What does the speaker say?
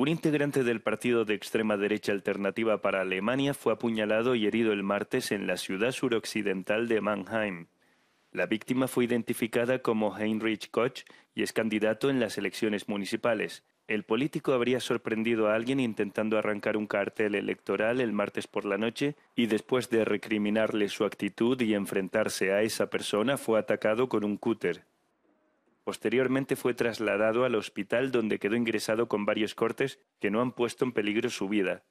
Un integrante del partido de extrema derecha Alternativa para Alemania fue apuñalado y herido el martes en la ciudad suroccidental de Mannheim. La víctima fue identificada como Heinrich Koch y es candidato en las elecciones municipales. El político habría sorprendido a alguien intentando arrancar un cartel electoral el martes por la noche y después de recriminarle su actitud y enfrentarse a esa persona fue atacado con un cúter. Posteriormente fue trasladado al hospital donde quedó ingresado con varios cortes que no han puesto en peligro su vida.